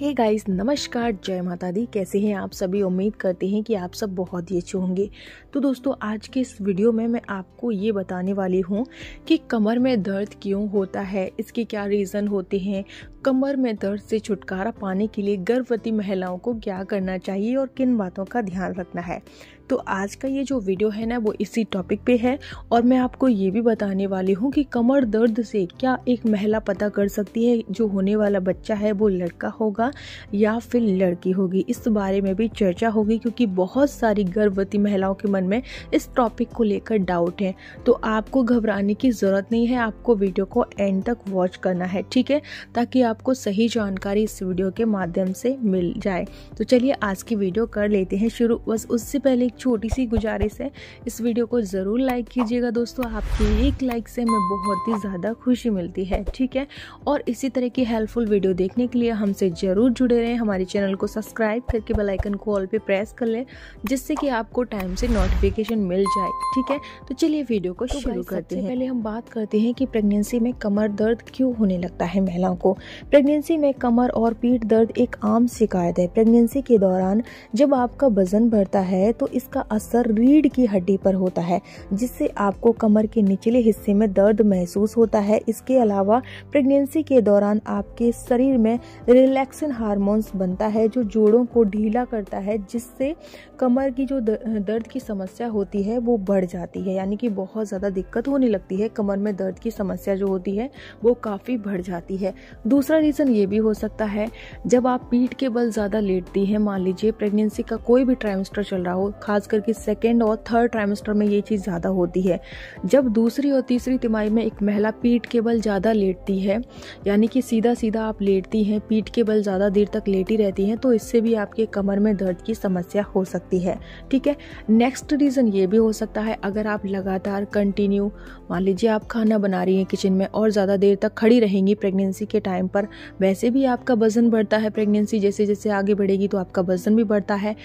hey guys नमस्कार जय माता दी कैसे हैं आप सभी उम्मीद करते हैं कि आप सब बहुत ही अच्छे होंगे तो दोस्तों आज के इस वीडियो में मैं आपको ये बताने वाली हूँ कि कमर में दर्द क्यों होता है इसके क्या रीज़न होते हैं कमर में दर्द से छुटकारा पाने के लिए गर्भवती महिलाओं को क्या करना चाहिए और किन बातों का ध्यान रखना है तो आज का ये जो वीडियो है ना वो इसी टॉपिक पे है और मैं आपको ये भी बताने वाली हूँ कि कमर दर्द से क्या एक महिला पता कर सकती है जो होने वाला बच्चा है वो लड़का होगा या फिर लड़की होगी इस बारे में भी चर्चा होगी क्योंकि बहुत सारी गर्भवती महिलाओं के मन में इस टॉपिक को लेकर डाउट है तो आपको घबराने की ज़रूरत नहीं है आपको वीडियो को एंड तक वॉच करना है ठीक है ताकि आपको सही जानकारी इस वीडियो के माध्यम से मिल जाए तो चलिए आज की वीडियो कर लेते हैं शुरू बस उससे पहले छोटी सी गुजारिश है इस वीडियो को ज़रूर लाइक कीजिएगा दोस्तों आपके एक लाइक से हमें बहुत ही ज़्यादा खुशी मिलती है ठीक है और इसी तरह की हेल्पफुल वीडियो देखने के लिए हमसे ज़रूर जुड़े रहें हमारे चैनल को सब्सक्राइब करके बेलाइकन को ऑल पर प्रेस कर लें जिससे कि आपको टाइम से नोटिफिकेशन मिल जाए ठीक है तो चलिए वीडियो को तो शुरू करते हैं पहले हम बात करते हैं कि प्रेगनेंसी में कमर दर्द क्यों होने लगता है महिलाओं को प्रेगनेंसी में कमर और पीठ दर्द एक आम शिकायत है प्रेगनेंसी के दौरान जब आपका वजन बढ़ता है तो इस इसका असर रीढ़ की हड्डी पर होता है जिससे आपको कमर के निचले हिस्से में दर्द महसूस होता है इसके अलावा प्रेगनेंसी के दौरान आपके शरीर में रिलैक्सन हार्मोन्स बनता है जो जोड़ों को ढीला करता है जिससे कमर की जो दर्द की समस्या होती है वो बढ़ जाती है यानी कि बहुत ज़्यादा दिक्कत होने लगती है कमर में दर्द की समस्या जो होती है वो काफ़ी बढ़ जाती है दूसरा रीज़न ये भी हो सकता है जब आप पीठ के बल ज़्यादा लेटती हैं मान लीजिए प्रेगनेंसी का कोई भी ट्राइमेस्टर चल रहा हो खास खास करके सेकेंड और थर्ड ट्राइमेस्टर में ये चीज़ ज़्यादा होती है जब दूसरी और तीसरी तिमाही में एक महिला पीठ के बल ज़्यादा लेटती है यानी कि सीधा सीधा आप लेटती हैं पीठ के बल ज़्यादा देर तक लेटी रहती हैं तो इससे भी आपके कमर में दर्द की समस्या हो सकती है ठीक है नेक्स्ट रीज़न ये भी हो सकता है अगर आप लगातार कंटिन्यू मान लीजिए आप खाना बना रही हैं किचन में और ज़्यादा देर तक खड़ी रहेंगी प्रेगनेंसी के टाइम पर वैसे भी आपका वजन बढ़ता है प्रेगनेंसी जैसे जैसे आगे बढ़ेगी तो आपका वजन भी बढ़ता है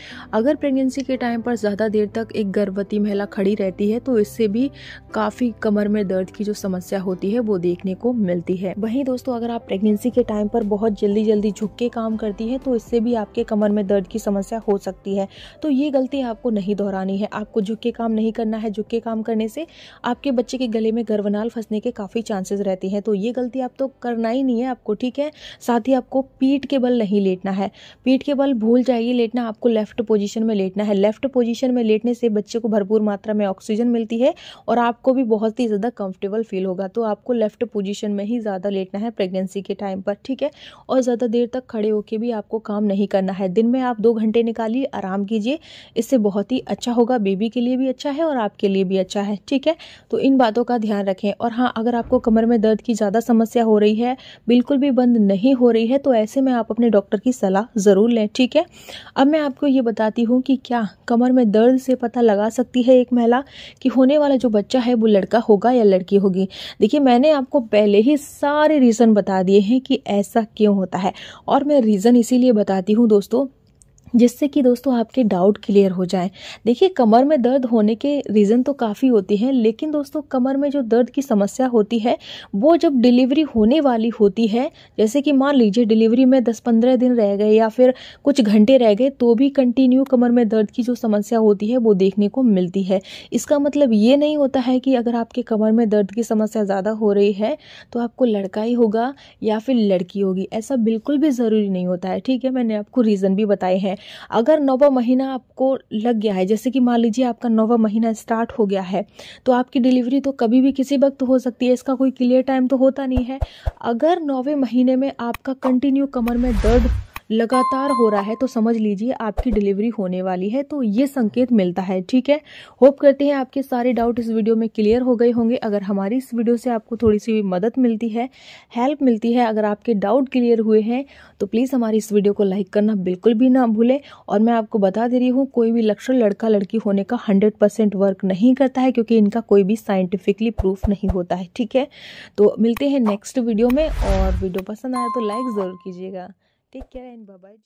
अगर प्रेगनेंसी के टाइम पर ज़्यादा देर तक एक गर्भवती महिला खड़ी रहती है तो इससे भी काफ़ी कमर में दर्द की जो समस्या होती है वो देखने को मिलती है वहीं दोस्तों अगर आप प्रेगनेंसी के टाइम पर बहुत जल्दी जल्दी झुक के काम करती है तो इससे भी आपके कमर में दर्द की समस्या हो सकती है तो ये गलती आपको नहीं दोहरानी है आपको झुक के काम नहीं करना है झुक के काम करने से आपके बच्चे के गले में गर्वनाल फंसने के काफ़ी चांसेस रहते हैं तो ये गलती आप तो करना ही नहीं है आपको ठीक है साथ ही आपको पीठ के बल नहीं लेटना है पीठ के बल भूल जाइए लेटना आपको लेफ्ट पोजिशन में लेटना है लेफ्ट पोजिशन पोजीशन में लेटने से बच्चे को भरपूर मात्रा में ऑक्सीजन मिलती है और आपको भी बहुत ही ज़्यादा कंफर्टेबल फील होगा तो आपको लेफ्ट पोजिशन में ही ज़्यादा लेटना है प्रेगनेंसी के टाइम पर ठीक है और ज़्यादा देर तक खड़े होकर भी आपको काम नहीं करना है दिन में आप दो घंटे निकालिए आराम कीजिए इससे बहुत ही अच्छा होगा बेबी के लिए भी अच्छा है और आपके लिए भी अच्छा है ठीक है तो इन बातों का ध्यान रखें और हाँ अगर आपको कमर में दर्द की ज़्यादा समस्या हो रही है बिल्कुल भी बंद नहीं हो रही है तो ऐसे में आप अपने डॉक्टर की सलाह ज़रूर लें ठीक है अब मैं आपको ये बताती हूँ कि क्या कमर में दर्द से पता लगा सकती है एक महिला कि होने वाला जो बच्चा है वो लड़का होगा या लड़की होगी देखिए मैंने आपको पहले ही सारे रीज़न बता दिए हैं कि ऐसा क्यों होता है और मैं रीज़न इसीलिए बताती हूँ दोस्तों जिससे कि दोस्तों आपके डाउट क्लियर हो जाए देखिए कमर में दर्द होने के रीज़न तो काफ़ी होती हैं लेकिन दोस्तों कमर में जो दर्द की समस्या होती है वो जब डिलीवरी होने वाली होती है जैसे कि मान लीजिए डिलीवरी में दस पंद्रह दिन रह गए या फिर कुछ घंटे रह गए तो भी कंटिन्यू कमर में दर्द की जो समस्या होती है वो देखने को मिलती है इसका मतलब ये नहीं होता है कि अगर आपके कमर में दर्द की समस्या ज़्यादा हो रही है तो आपको लड़का ही होगा या फिर लड़की होगी ऐसा बिल्कुल भी ज़रूरी नहीं होता है ठीक है मैंने आपको रीज़न भी बताए हैं अगर नौवा महीना आपको लग गया है जैसे कि मान लीजिए आपका नौवा महीना स्टार्ट हो गया है तो आपकी डिलीवरी तो कभी भी किसी वक्त हो सकती है इसका कोई क्लियर टाइम तो होता नहीं है अगर नौवे महीने में आपका कंटिन्यू कमर में दर्द लगातार हो रहा है तो समझ लीजिए आपकी डिलीवरी होने वाली है तो ये संकेत मिलता है ठीक है होप करते हैं आपके सारे डाउट इस वीडियो में क्लियर हो गए होंगे अगर हमारी इस वीडियो से आपको थोड़ी सी भी मदद मिलती है हेल्प मिलती है अगर आपके डाउट क्लियर हुए हैं तो प्लीज़ हमारी इस वीडियो को लाइक करना बिल्कुल भी ना भूलें और मैं आपको बता दे रही हूँ कोई भी लक्षण लड़का लड़की होने का हंड्रेड वर्क नहीं करता है क्योंकि इनका कोई भी साइंटिफिकली प्रूफ नहीं होता है ठीक है तो मिलते हैं नेक्स्ट वीडियो में और वीडियो पसंद आया तो लाइक ज़रूर कीजिएगा take care and bye bye